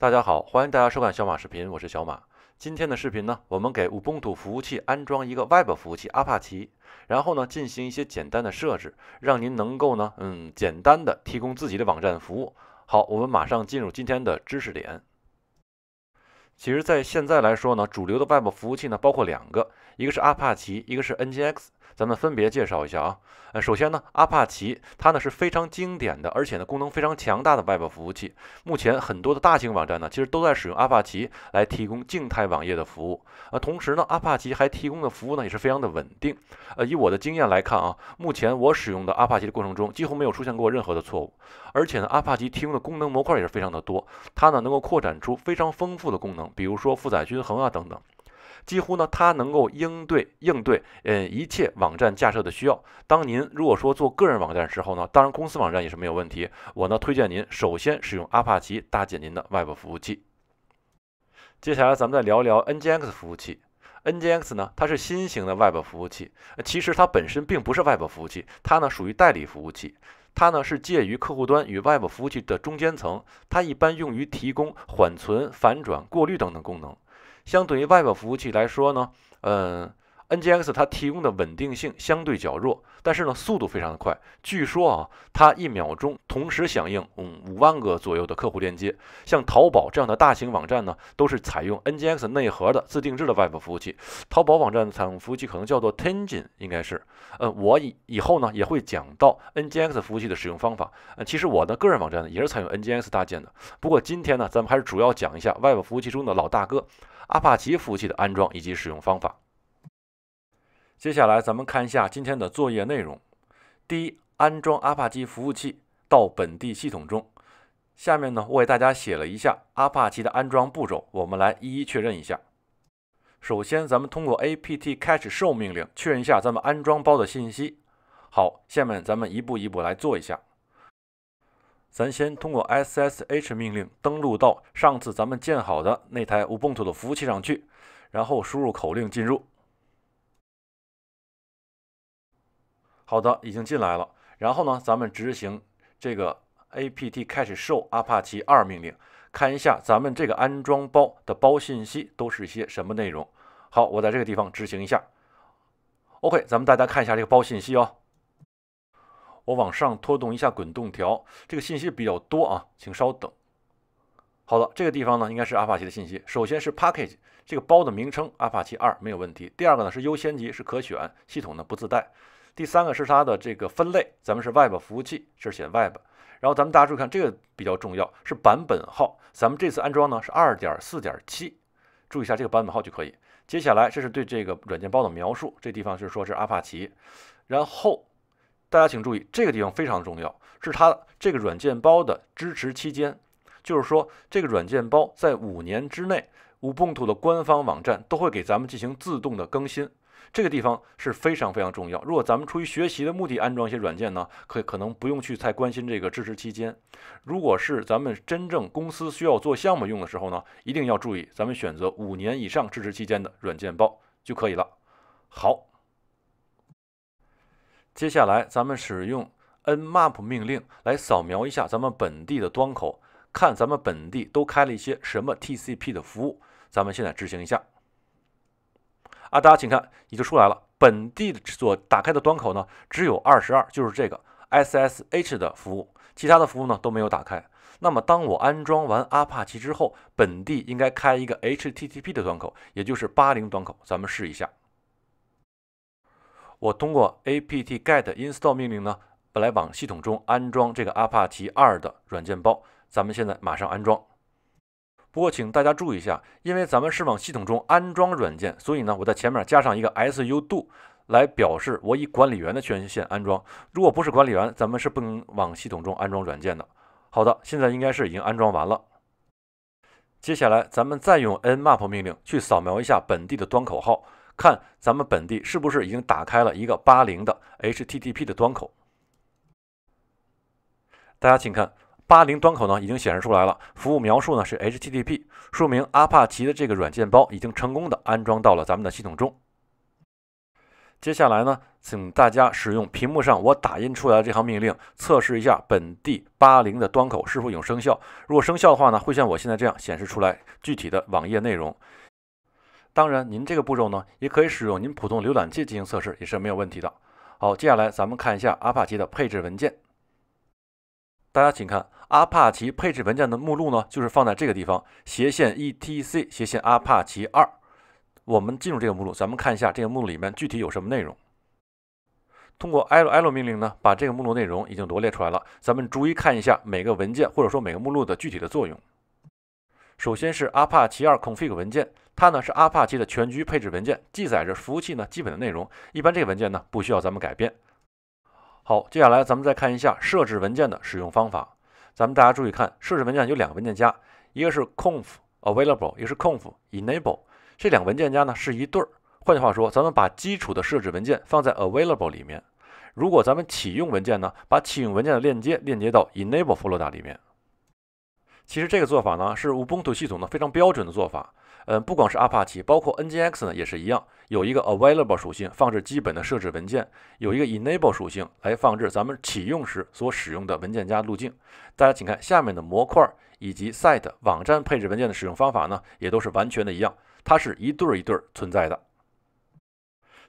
大家好，欢迎大家收看小马视频，我是小马。今天的视频呢，我们给五 t 土服务器安装一个 Web 服务器 a p a 然后呢进行一些简单的设置，让您能够呢，嗯，简单的提供自己的网站服务。好，我们马上进入今天的知识点。其实，在现在来说呢，主流的 Web 服务器呢，包括两个，一个是 a p a 一个是 Nginx。咱们分别介绍一下啊，呃，首先呢，阿帕奇它呢是非常经典的，而且呢功能非常强大的外部服务器。目前很多的大型网站呢，其实都在使用阿帕奇来提供静态网页的服务呃，同时呢，阿帕奇还提供的服务呢也是非常的稳定。呃，以我的经验来看啊，目前我使用的阿帕奇的过程中，几乎没有出现过任何的错误。而且呢，阿帕奇提供的功能模块也是非常的多，它呢能够扩展出非常丰富的功能，比如说负载均衡啊等等。几乎呢，它能够应对应对，嗯，一切网站架设的需要。当您如果说做个人网站时候呢，当然公司网站也是没有问题。我呢推荐您首先使用阿帕奇搭建您的 Web 服务器。接下来咱们再聊聊 Nginx 服务器。Nginx 呢，它是新型的 Web 服务器。其实它本身并不是 Web 服务器，它呢属于代理服务器。它呢是介于客户端与 Web 服务器的中间层，它一般用于提供缓存、反转、过滤等等功能。相对于外部服务器来说呢，嗯。n g x 它提供的稳定性相对较弱，但是呢速度非常的快。据说啊，它一秒钟同时响应嗯五万个左右的客户链接。像淘宝这样的大型网站呢，都是采用 n g x 内核的自定制的 Web 服务器。淘宝网站的采用服务器可能叫做 Tengine，应该是。呃，我以以后呢也会讲到 n g x 服务器的使用方法。呃，其实我的个人网站呢也是采用 n g x 搭建的。不过今天呢，咱们还是主要讲一下 Web 服务器中的老大哥阿帕奇服务器的安装以及使用方法。接下来咱们看一下今天的作业内容。第一，安装 Apache 服务器到本地系统中。下面呢，我给大家写了一下 Apache 的安装步骤，我们来一一确认一下。首先，咱们通过 a p t c a c h show 命令确认一下咱们安装包的信息。好，下面咱们一步一步来做一下。咱先通过 ssh 命令登录到上次咱们建好的那台 Ubuntu 的服务器上去，然后输入口令进入。好的，已经进来了。然后呢，咱们执行这个 apt 开始 show 阿帕奇二2命令，看一下咱们这个安装包的包信息都是一些什么内容。好，我在这个地方执行一下。OK，咱们大家看一下这个包信息哦。我往上拖动一下滚动条，这个信息比较多啊，请稍等。好了，这个地方呢应该是阿帕奇的信息。首先是 package 这个包的名称阿帕奇2没有问题。第二个呢是优先级是可选，系统呢不自带。第三个是它的这个分类，咱们是 Web 服务器，这儿写 Web。然后咱们大家注意看，这个比较重要是版本号，咱们这次安装呢是二点四点七，注意一下这个版本号就可以。接下来这是对这个软件包的描述，这地方就是说是阿帕奇。然后大家请注意，这个地方非常重要，是它这个软件包的支持期间，就是说这个软件包在五年之内，u b n t u 的官方网站都会给咱们进行自动的更新。这个地方是非常非常重要。如果咱们出于学习的目的安装一些软件呢，可可能不用去太关心这个支持期间。如果是咱们真正公司需要做项目用的时候呢，一定要注意，咱们选择五年以上支持期间的软件包就可以了。好，接下来咱们使用 nmap 命令来扫描一下咱们本地的端口，看咱们本地都开了一些什么 TCP 的服务。咱们现在执行一下。啊，大家请看，已经出来了。本地的所打开的端口呢，只有二十二，就是这个 SSH 的服务，其他的服务呢都没有打开。那么，当我安装完阿帕奇之后，本地应该开一个 HTTP 的端口，也就是八零端口。咱们试一下。我通过 apt-get install 命令呢，本来往系统中安装这个阿帕奇2二的软件包，咱们现在马上安装。不过，请大家注意一下，因为咱们是往系统中安装软件，所以呢，我在前面加上一个 S U D O 来表示我以管理员的权限安装。如果不是管理员，咱们是不能往系统中安装软件的。好的，现在应该是已经安装完了。接下来，咱们再用 N M A P 命令去扫描一下本地的端口号，看咱们本地是不是已经打开了一个八零的 H T T P 的端口。大家请看。八零端口呢已经显示出来了，服务描述呢是 HTTP，说明阿帕奇的这个软件包已经成功的安装到了咱们的系统中。接下来呢，请大家使用屏幕上我打印出来的这行命令，测试一下本地八零的端口是否有生效。如果生效的话呢，会像我现在这样显示出来具体的网页内容。当然，您这个步骤呢，也可以使用您普通浏览器进行测试，也是没有问题的。好，接下来咱们看一下阿帕奇的配置文件，大家请看。阿帕奇配置文件的目录呢，就是放在这个地方：斜线 /etc/ 斜线阿帕奇二。我们进入这个目录，咱们看一下这个目录里面具体有什么内容。通过 ll 命令呢，把这个目录内容已经罗列出来了。咱们逐一看一下每个文件或者说每个目录的具体的作用。首先是阿帕奇二 conf i g 文件，它呢是阿帕奇的全局配置文件，记载着服务器呢基本的内容。一般这个文件呢不需要咱们改变。好，接下来咱们再看一下设置文件的使用方法。咱们大家注意看，设置文件有两个文件夹，一个是 conf available，一个是 conf enable。这两个文件夹呢是一对儿。换句话说，咱们把基础的设置文件放在 available 里面，如果咱们启用文件呢，把启用文件的链接链接到 enable f o l d a 里面。其实这个做法呢，是 Ubuntu 系统的非常标准的做法。呃，不光是 Apache，包括 n g x 呢也是一样，有一个 available 属性放置基本的设置文件，有一个 enable 属性来放置咱们启用时所使用的文件夹路径。大家请看下面的模块以及 site 网站配置文件的使用方法呢，也都是完全的一样，它是一对儿一对儿存在的。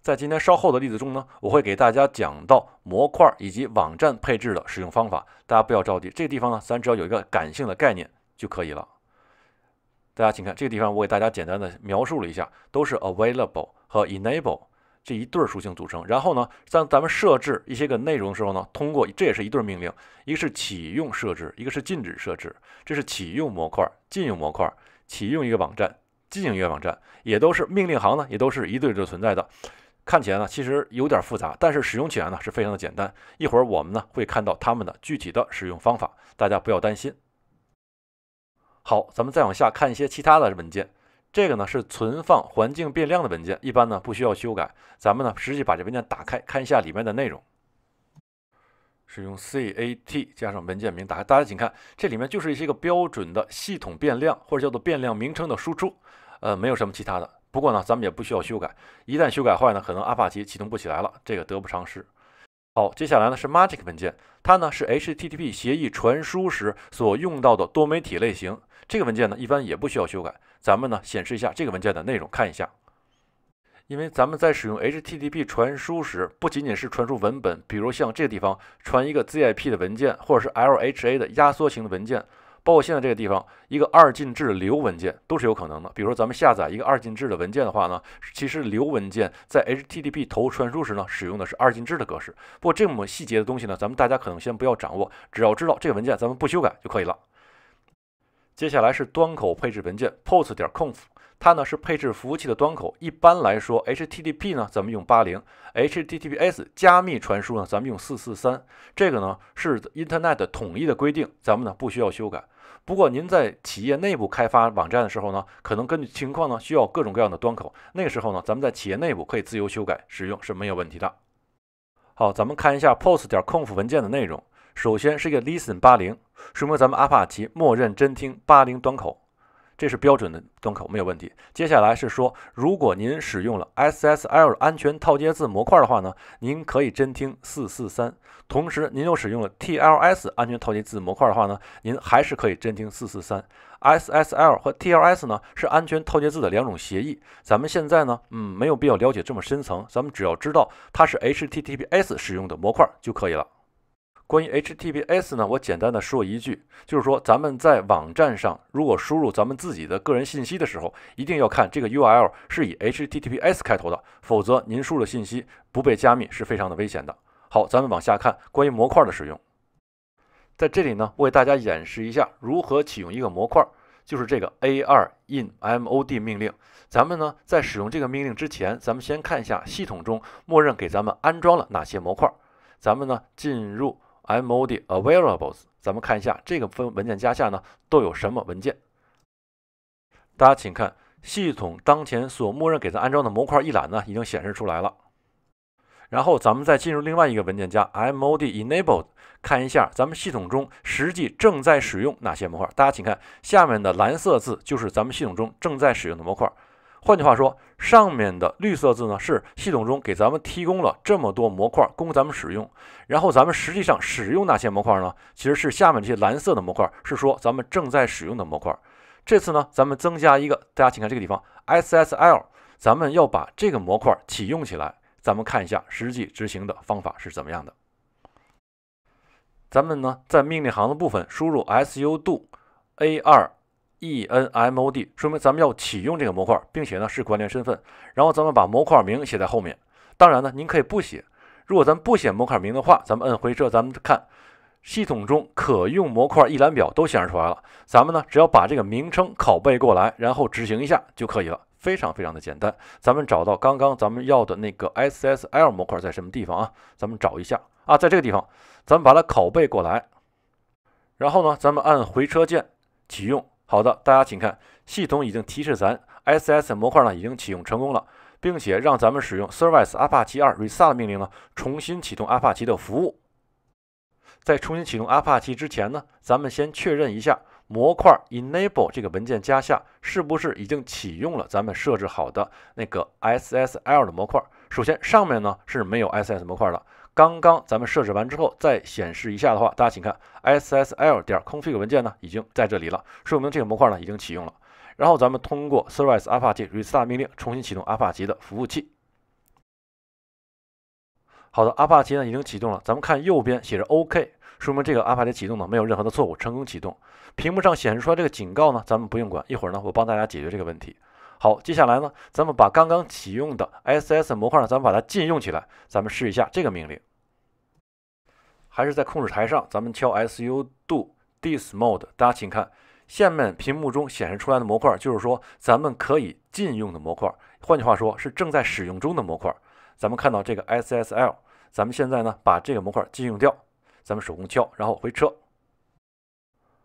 在今天稍后的例子中呢，我会给大家讲到模块以及网站配置的使用方法，大家不要着急，这个地方呢，咱只要有一个感性的概念就可以了。大家请看这个地方，我给大家简单的描述了一下，都是 available 和 enable 这一对儿属性组成。然后呢，像咱们设置一些个内容的时候呢，通过这也是一对命令，一个是启用设置，一个是禁止设置。这是启用模块、禁用模块，启用一个网站、禁用一个网站，也都是命令行呢，也都是一对一对存在的。看起来呢，其实有点复杂，但是使用起来呢，是非常的简单。一会儿我们呢会看到它们的具体的使用方法，大家不要担心。好，咱们再往下看一些其他的文件。这个呢是存放环境变量的文件，一般呢不需要修改。咱们呢直接把这文件打开，看一下里面的内容。使用 cat 加上文件名打开，大家请看，这里面就是一些个标准的系统变量或者叫做变量名称的输出，呃，没有什么其他的。不过呢，咱们也不需要修改，一旦修改坏呢，可能阿帕奇启动不起来了，这个得不偿失。好，接下来呢是 magic 文件，它呢是 HTTP 协议传输时所用到的多媒体类型。这个文件呢，一般也不需要修改。咱们呢，显示一下这个文件的内容，看一下。因为咱们在使用 HTTP 传输时，不仅仅是传输文本，比如像这个地方传一个 ZIP 的文件，或者是 LHA 的压缩型的文件，包括现在这个地方一个二进制流文件都是有可能的。比如说咱们下载一个二进制的文件的话呢，其实流文件在 HTTP 头传输时呢，使用的是二进制的格式。不过这么细节的东西呢，咱们大家可能先不要掌握，只要知道这个文件咱们不修改就可以了。接下来是端口配置文件，pos 点 conf，它呢是配置服务器的端口。一般来说，HTTP 呢咱们用八零，HTTPS 加密传输呢咱们用四四三。这个呢是 Internet 统一的规定，咱们呢不需要修改。不过您在企业内部开发网站的时候呢，可能根据情况呢需要各种各样的端口，那个时候呢咱们在企业内部可以自由修改使用是没有问题的。好，咱们看一下 pos 点 conf 文件的内容。首先是一个 listen 八零，说明咱们阿帕奇默认侦听八零端口，这是标准的端口，没有问题。接下来是说，如果您使用了 SSL 安全套接字模块的话呢，您可以侦听四四三。同时，您又使用了 TLS 安全套接字模块的话呢，您还是可以侦听四四三。SSL 和 TLS 呢是安全套接字的两种协议。咱们现在呢，嗯，没有必要了解这么深层，咱们只要知道它是 HTTPS 使用的模块就可以了。关于 HTTPS 呢，我简单的说一句，就是说咱们在网站上如果输入咱们自己的个人信息的时候，一定要看这个 URL 是以 HTTPS 开头的，否则您输入的信息不被加密是非常的危险的。好，咱们往下看关于模块的使用，在这里呢，为大家演示一下如何启用一个模块，就是这个 A2INMOD 命令。咱们呢在使用这个命令之前，咱们先看一下系统中默认给咱们安装了哪些模块。咱们呢进入。mod availables，咱们看一下这个分文件夹下呢都有什么文件。大家请看，系统当前所默认给咱安装的模块一览呢已经显示出来了。然后咱们再进入另外一个文件夹 mod enabled，看一下咱们系统中实际正在使用哪些模块。大家请看下面的蓝色字就是咱们系统中正在使用的模块。换句话说，上面的绿色字呢，是系统中给咱们提供了这么多模块供咱们使用。然后，咱们实际上使用哪些模块呢？其实是下面这些蓝色的模块，是说咱们正在使用的模块。这次呢，咱们增加一个，大家请看这个地方，SSL，咱们要把这个模块启用起来。咱们看一下实际执行的方法是怎么样的。咱们呢，在命令行的部分输入 su do a2。e n m o d，说明咱们要启用这个模块，并且呢是关联身份。然后咱们把模块名写在后面。当然呢，您可以不写。如果咱不写模块名的话，咱们摁回车，咱们看系统中可用模块一览表都显示出来了。咱们呢，只要把这个名称拷贝过来，然后执行一下就可以了，非常非常的简单。咱们找到刚刚咱们要的那个 SSL 模块在什么地方啊？咱们找一下啊，在这个地方，咱们把它拷贝过来，然后呢，咱们按回车键启用。好的，大家请看，系统已经提示咱 S S 模块呢已经启用成功了，并且让咱们使用 service apache2 restart 命令呢重新启动 Apache 的服务。在重新启动 Apache 之前呢，咱们先确认一下模块 enable 这个文件夹下是不是已经启用了咱们设置好的那个 S S L 的模块。首先上面呢是没有 S S 模块的。刚刚咱们设置完之后再显示一下的话，大家请看 SSL 点 config 文件呢已经在这里了，说明这个模块呢已经启用了。然后咱们通过 service apache restart 命令重新启动 Apache 的服务器。好的，Apache 呢已经启动了，咱们看右边写着 OK，说明这个 Apache 启动呢没有任何的错误，成功启动。屏幕上显示出来这个警告呢，咱们不用管，一会儿呢我帮大家解决这个问题。好，接下来呢，咱们把刚刚启用的 s s 模块呢，咱们把它禁用起来。咱们试一下这个命令，还是在控制台上，咱们敲 su do dismod。e 大家请看下面屏幕中显示出来的模块，就是说咱们可以禁用的模块。换句话说，是正在使用中的模块。咱们看到这个 SSL，咱们现在呢，把这个模块禁用掉。咱们手工敲，然后回车。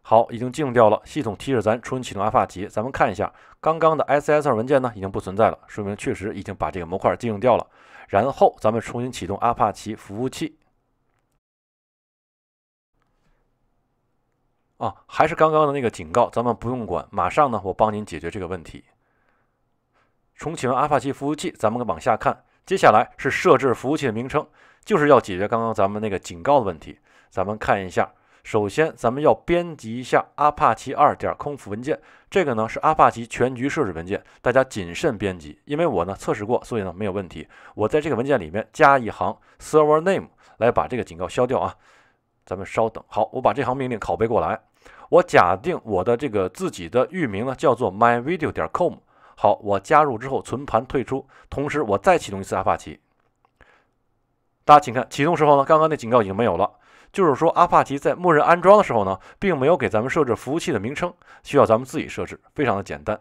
好，已经禁用掉了。系统提示咱重新启动 a p a 咱们看一下刚刚的 SSL 文件呢，已经不存在了，说明确实已经把这个模块禁用掉了。然后咱们重新启动 a p a 服务器。啊，还是刚刚的那个警告，咱们不用管。马上呢，我帮您解决这个问题。重启完 a p a 服务器，咱们往下看。接下来是设置服务器的名称，就是要解决刚刚咱们那个警告的问题。咱们看一下。首先，咱们要编辑一下 Apache 二点空服文件，这个呢是 Apache 全局设置文件，大家谨慎编辑，因为我呢测试过，所以呢没有问题。我在这个文件里面加一行 Server Name 来把这个警告消掉啊。咱们稍等，好，我把这行命令拷贝过来。我假定我的这个自己的域名呢叫做 myvideo 点 com。好，我加入之后存盘退出，同时我再启动一次 Apache。大家请看，启动时候呢，刚刚那警告已经没有了。就是说阿帕奇在默认安装的时候呢，并没有给咱们设置服务器的名称，需要咱们自己设置，非常的简单。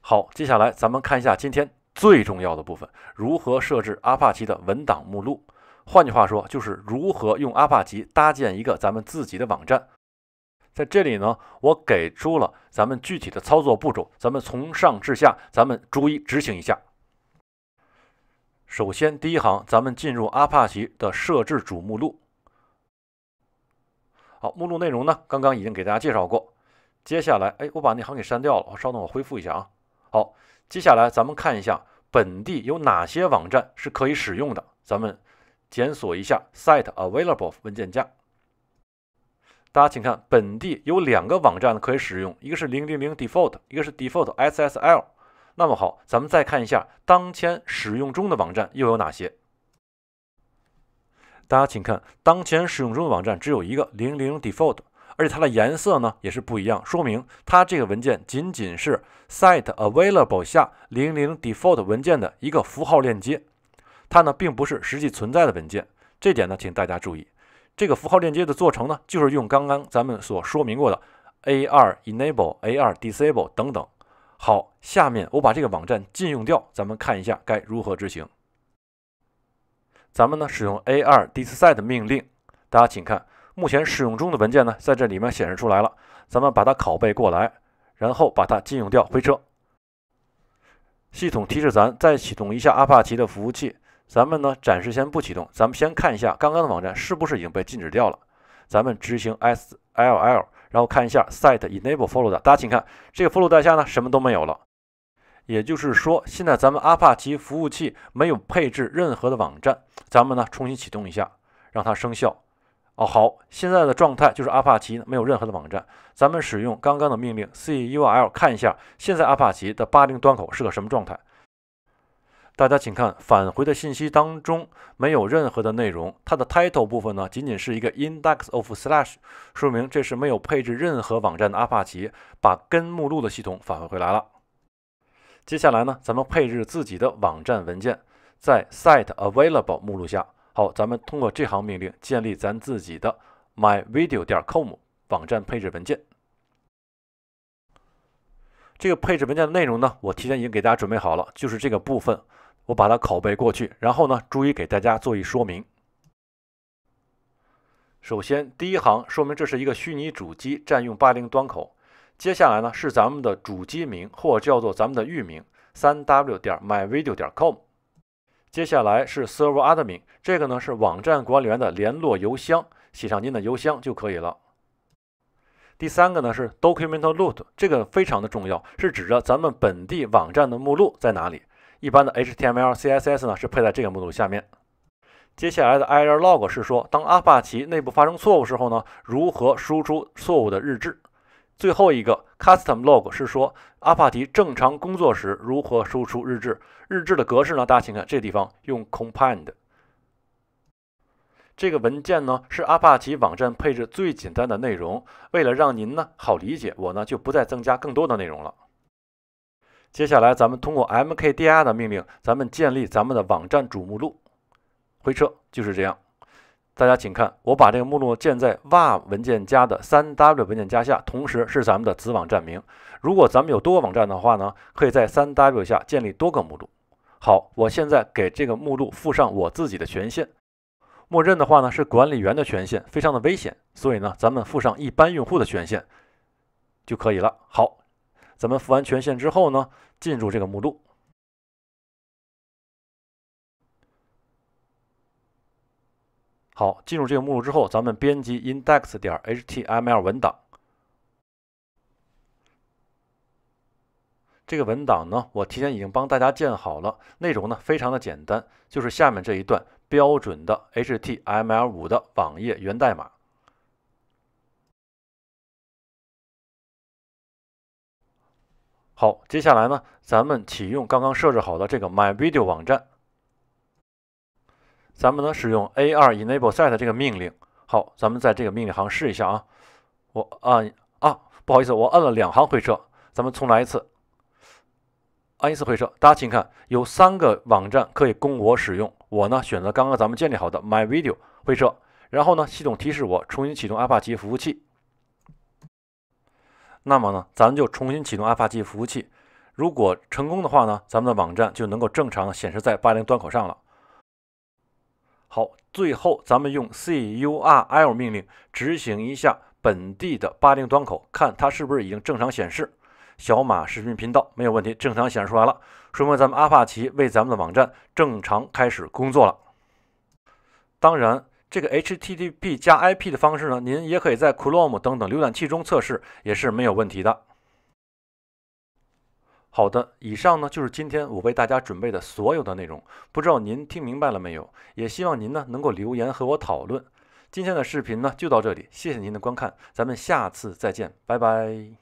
好，接下来咱们看一下今天最重要的部分，如何设置阿帕奇的文档目录。换句话说，就是如何用阿帕奇搭建一个咱们自己的网站。在这里呢，我给出了咱们具体的操作步骤，咱们从上至下，咱们逐一执行一下。首先，第一行，咱们进入阿帕奇的设置主目录。好，目录内容呢，刚刚已经给大家介绍过。接下来，哎，我把那行给删掉了，稍等，我恢复一下啊。好，接下来咱们看一下本地有哪些网站是可以使用的。咱们检索一下 site-available 文件夹。大家请看，本地有两个网站可以使用，一个是 000-default，一个是 default-ssl。那么好，咱们再看一下当前使用中的网站又有哪些？大家请看，当前使用中的网站只有一个零零 default，而且它的颜色呢也是不一样，说明它这个文件仅仅是 site available 下零零 default 文件的一个符号链接，它呢并不是实际存在的文件，这点呢请大家注意。这个符号链接的做成呢，就是用刚刚咱们所说明过的 a2 enable、a2 disable 等等。好，下面我把这个网站禁用掉，咱们看一下该如何执行。咱们呢使用 a2 decide 命令，大家请看，目前使用中的文件呢在这里面显示出来了，咱们把它拷贝过来，然后把它禁用掉，回车。系统提示咱再启动一下阿帕奇的服务器，咱们呢暂时先不启动，咱们先看一下刚刚的网站是不是已经被禁止掉了。咱们执行 sll。然后看一下 site enable follow 的，大家请看这个 follow 代下呢什么都没有了，也就是说现在咱们阿帕奇服务器没有配置任何的网站，咱们呢重新启动一下，让它生效。哦，好，现在的状态就是阿帕奇没有任何的网站，咱们使用刚刚的命令 c u l 看一下，现在阿帕奇的八零端口是个什么状态。大家请看，返回的信息当中没有任何的内容。它的 title 部分呢，仅仅是一个 index of slash，说明这是没有配置任何网站的阿帕奇，把根目录的系统返回回来了。接下来呢，咱们配置自己的网站文件，在 site available 目录下。好，咱们通过这行命令建立咱自己的 myvideo 点 com 网站配置文件。这个配置文件的内容呢，我提前已经给大家准备好了，就是这个部分。我把它拷贝过去，然后呢，逐一给大家做一说明。首先，第一行说明这是一个虚拟主机占用八零端口。接下来呢，是咱们的主机名，或叫做咱们的域名，三 W 点儿 myvideo 点 com。接下来是 server admin，这个呢是网站管理员的联络邮箱，写上您的邮箱就可以了。第三个呢是 document root，这个非常的重要，是指着咱们本地网站的目录在哪里。一般的 HTML CSS 呢是配在这个目录下面。接下来的 error log 是说当阿帕奇内部发生错误时候呢，如何输出错误的日志。最后一个 custom log 是说阿帕奇正常工作时如何输出日志。日志的格式呢，大家请看这地方用 compound。这个文件呢是阿帕奇网站配置最简单的内容。为了让您呢好理解，我呢就不再增加更多的内容了。接下来，咱们通过 mkdir 的命令，咱们建立咱们的网站主目录。回车就是这样。大家请看，我把这个目录建在 wa 文件夹的三 w 文件夹下，同时是咱们的子网站名。如果咱们有多个网站的话呢，可以在三 w 下建立多个目录。好，我现在给这个目录附上我自己的权限。默认的话呢是管理员的权限，非常的危险，所以呢，咱们附上一般用户的权限就可以了。好。咱们付完权限之后呢，进入这个目录。好，进入这个目录之后，咱们编辑 index 点 html 文档。这个文档呢，我提前已经帮大家建好了，内容呢非常的简单，就是下面这一段标准的 HTML 五的网页源代码。好，接下来呢，咱们启用刚刚设置好的这个 myvideo 网站。咱们呢使用 ar enable s e t 这个命令。好，咱们在这个命令行试一下啊。我按啊，不好意思，我按了两行回车。咱们重来一次，按一次回车。大家请看，有三个网站可以供我使用。我呢选择刚刚咱们建立好的 myvideo 回车。然后呢，系统提示我重新启动 Apache 服务器。那么呢，咱们就重新启动 a p a 服务器。如果成功的话呢，咱们的网站就能够正常显示在80端口上了。好，最后咱们用 curl 命令执行一下本地的80端口，看它是不是已经正常显示。小马视频频道没有问题，正常显示出来了，说明咱们阿帕奇为咱们的网站正常开始工作了。当然。这个 HTTP 加 IP 的方式呢，您也可以在 Chrome 等等浏览器中测试，也是没有问题的。好的，以上呢就是今天我为大家准备的所有的内容，不知道您听明白了没有？也希望您呢能够留言和我讨论。今天的视频呢就到这里，谢谢您的观看，咱们下次再见，拜拜。